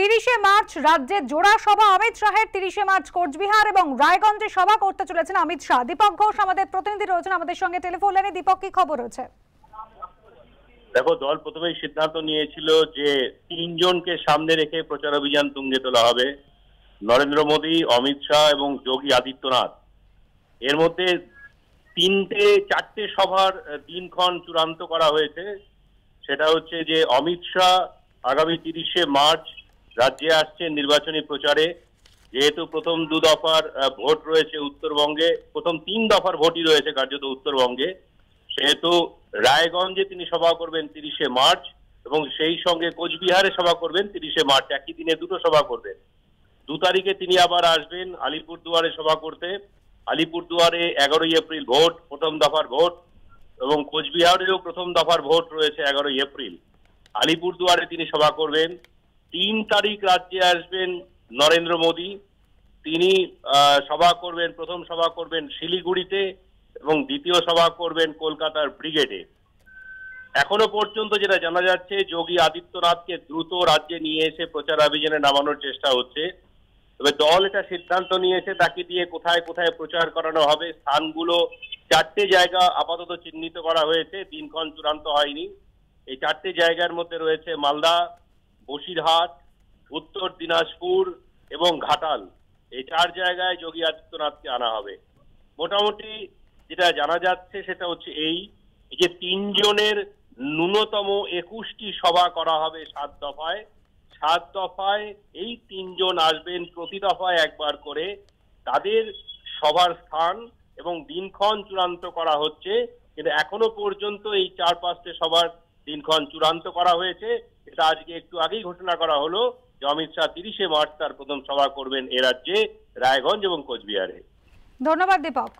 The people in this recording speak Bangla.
তিরিশে মার্চ রাজ্যে জোড়া সভা অমিত শাহের তিরিশে মার্চ কোচবিহার এবং রায়গঞ্জে সভা করতে চলেছেন অমিত শাহ দীপক ঘোষ আমাদের প্রতিনিধি রয়েছেন আমাদের সঙ্গে টেলিফোন লাইনে দীপক কি খবর রয়েছে দেখো দল প্রথমেই সিদ্ধান্ত নিয়েছিল যে তিনজনকে সামনে রেখে প্রচার অভিযান তুঙ্গে তোলা হবে নরেন্দ্র মোদী অমিত শাহ এবং যোগী আদিত্যনাথ এর মধ্যে তিনটে চারটে সভার দিনক্ষণ চূড়ান্ত করা হয়েছে সেটা হচ্ছে যে অমিত শাহ আগামী তিরিশে মার্চ রাজ্যে আসছেন নির্বাচনী প্রচারে যেহেতু প্রথম দু দফার ভোট রয়েছে উত্তরবঙ্গে প্রথম তিন দফার ভোটই রয়েছে কার্যত উত্তরবঙ্গে সেহেতু রায়গঞ্জে তিনি সভা করবেন তিরিশে মার্চ এবং সেই সঙ্গে কোচবিহারে সভা করবেন তিরিশে মার্চ একই দিনে দুটো সভা করবেন দু তারিখে তিনি আবার আসবেন আলিপুরদুয়ারে সভা করতে আলিপুরদুয়ারে এগারোই এপ্রিল ভোট প্রথম দফার ভোট এবং কোচবিহারেও প্রথম দফার ভোট রয়েছে এগারোই এপ্রিল আলিপুরদুয়ারে তিনি সভা করবেন তিন তারিখ রাজ্যে আসবেন নরেন্দ্র মোদী তিনি সভা করবেন প্রথম সভা করবেন শিলিগুড়িতে এবং দ্বিতীয় সভা করবেন কলকাতার ব্রিগেডে এখনো পর্যন্ত যেটা জানা যাচ্ছে যোগী আদিত্যনাথকে দ্রুত রাজ্যে নিয়ে এসে প্রচার অভিযানে নামানোর চেষ্টা হচ্ছে তবে দল এটা সিদ্ধান্ত নিয়েছে তাকে দিয়ে কোথায় কোথায় প্রচার করানো হবে স্থানগুলো চারটে জায়গা আপাতত চিহ্নিত করা হয়েছে দিনক্ষণ চূড়ান্ত হয়নি এই চারটে জায়গার মধ্যে রয়েছে মালদা বসিরহাট উত্তর দিনাজপুর এবং ঘাটাল এই চার জায়গায় যোগী আদিত্যনাথকে আনা হবে মোটামুটি যেটা জানা যাচ্ছে সেটা হচ্ছে এই যে তিনজনের ন্যূনতম একুশটি সভা করা হবে সাত দফায় সাত দফায় এই তিনজন আসবেন প্রতি দফায় একবার করে তাদের সভার স্থান এবং দিনক্ষণ চূড়ান্ত করা হচ্ছে কিন্তু এখনো পর্যন্ত এই চার পাঁচটি সভার দিনক্ষণ চূড়ান্ত করা হয়েছে এটা আজকে একটু আগেই ঘোষণা করা হলো যে অমিত শাহ তিরিশে মার্চ তার প্রথম সভা করবেন এ রাজ্যে রায়গঞ্জ এবং কোচবিহারে ধন্যবাদ দীপক